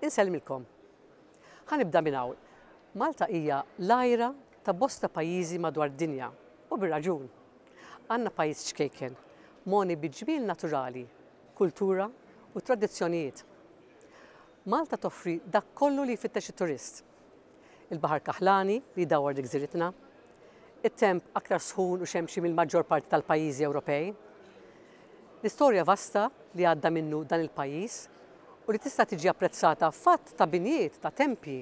Inselmilkom. Ħanibda minn hawn. Malta hija lajra ta' bosta pajjiżi madwar dinja u bir-raġun. Għandna pajjiż xkejken, moni biġbil naturali, kultura u tradizzjonijiet. Malta toffri dak kollu li jfittex turist. Il-baħar kaħlani li dawar dik ziritna, it-temp aktar sħun u xemxi mill-maġġor parti tal-pajjiżi Ewropej, l-istorja vasta li għadda minnu dan il-pajjiż u li tista' tiġi apprezzata fatt ta' binijiet, ta' tempi,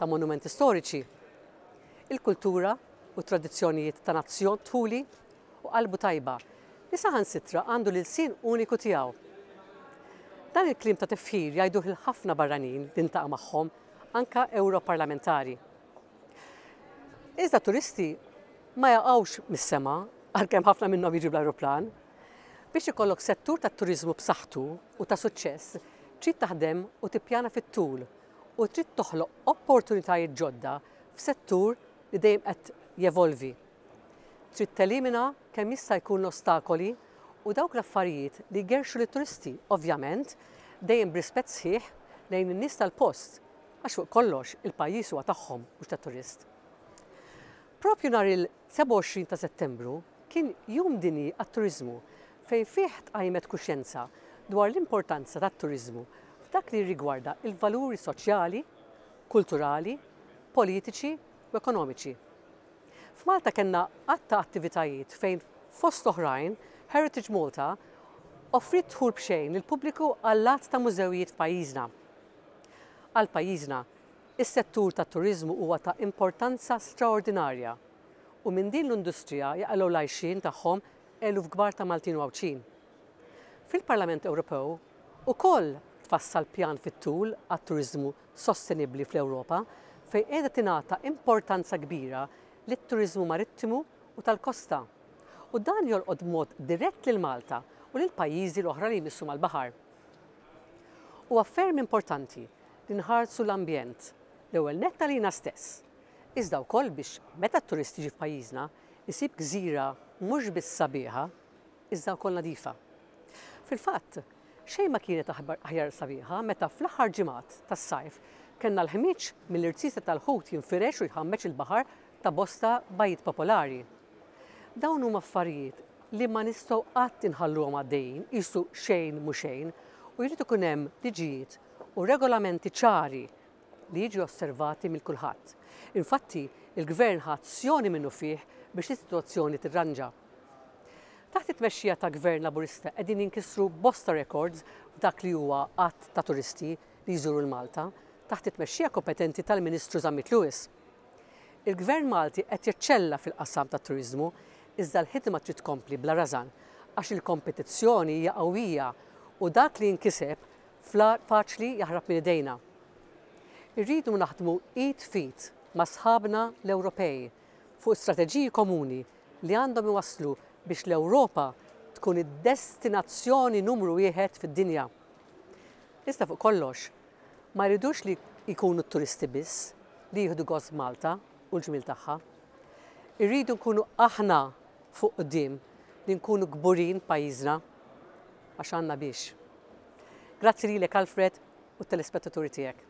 ta' monumenti storiċi. Il-kultura u tradizzjonijiet ta' nazzjon tħuli u qalbu tajba li saħan sitra għandu l-sin uniku tiegħu. Dan il-klim ta' tefħir jgħiduh il-ħafna barranin dintaqa' magħhom anka europarlamentari. Iżda turisti ma jaqawx mis-sema għalkemm ħafna minnhom jiġu bl-aeroplan biex ikollok settur tat-turizmu b'saħħtu u ta' suċċess trid taħdem u tippjana fit-tul u trid toħloq opportunitajiet ġodda f'settur li dejjem qed jevolvi. Trid telimina kemm jista' jkun ostakoli u dawk l-affarijiet li gerxu li turisti ovvjament dejjem brispett sħiħ lejn in-nies tal-post għax fuq kollox il-pajjiż huwa tagħhom mhux tat-turist. Propju nhar il-27 ta' Settembru kien jum dini għat-turizmu fejn fih tqajmet kuxjenza dwar l-importanza tat-turizmu f'dak li rigwarda il-valuri soċjali, kulturali, politiċi u ekonomiċi. F'Malta kellna għatta attivitajiet fejn fost oħrajn Heritage Malta offrit tħur bxejn il-pubbliku għall-lat ta' mużewijiet pajizna. Għal pajjiżna, il settur ta' turizmu huwa ta' importanza straordinarja u minn din l-industrija jaqalgħu lajxin għajxin tagħhom eluf gbar ta' Maltin u għawċin. Fil-Parlament Ewropew ukoll tfassal pjan fit-tul għat-turizmu sostenibli fl-Ewropa fej qiegħda tingħata importanza kbira lit-turizmu marittimu u tal-kosta. U dan jolqod mod dirett lil Malta u lil pajjiżi l-oħra li jmissu mal-baħar. U affermi importanti li nħarsu l-ambjent l-ewwel netta lina stess. Iżda wkoll biex meta t-turist jiġi f'pajjiżna isib gżira mhux bis sabiħa, iżda wkoll nadifa. Fil-fatt, xejn ma kienet aħjar sabiħa meta fl-aħħar ġimgħat tas-sajf kellna l-ħmiġ mill-irtisa tal-ħut jinfirex u jħammeċ il-baħar ta' bosta bajjiet popolari. Dawn huma affarijiet li ma nistgħu qatt inħalluhom għaddejjin qisu xejn mhu xejn u jrid ikun hemm liġijiet u regolamenti ċari li jiġu osservati mill kulħadd. Infatti, il-gvern ħadd sjoni minnu fih biex is-sitwazzjoni tirranġa. Taħt it-tmexxija ta' gvern laburista qegħdin inkissru bosta records f'dak li huwa qatt ta' turisti li jżuru l-Malta taħt it mexxija kompetenti tal-Ministru Zammit Lewis. Il-Gvern Malti qed jaċċella fil qasam ta' turizmu iżda l-ħidma trid tkompli bla rażan għax il-kompetizzjoni hija qawwija u dak li jinkiseb faċli jaħrab minn idejna. Irridu naħdmu eat fit ma' sħabna l-Ewropej fuq strateġiji komuni li għandhom iwasslu biex l-Ewropa tkun id-destinazzjoni numru wieħed fid-dinja. Issa fuq kollox, ma jridux li jkunu turisti biss li jieħdu għoz Malta u l-ġmil tagħha. Irridu nkunu aħna fuq qdim li nkunu gburin pajjiżna għax għandna biex. Grazzi lilek Alfred u t-telespettaturi tiegħek.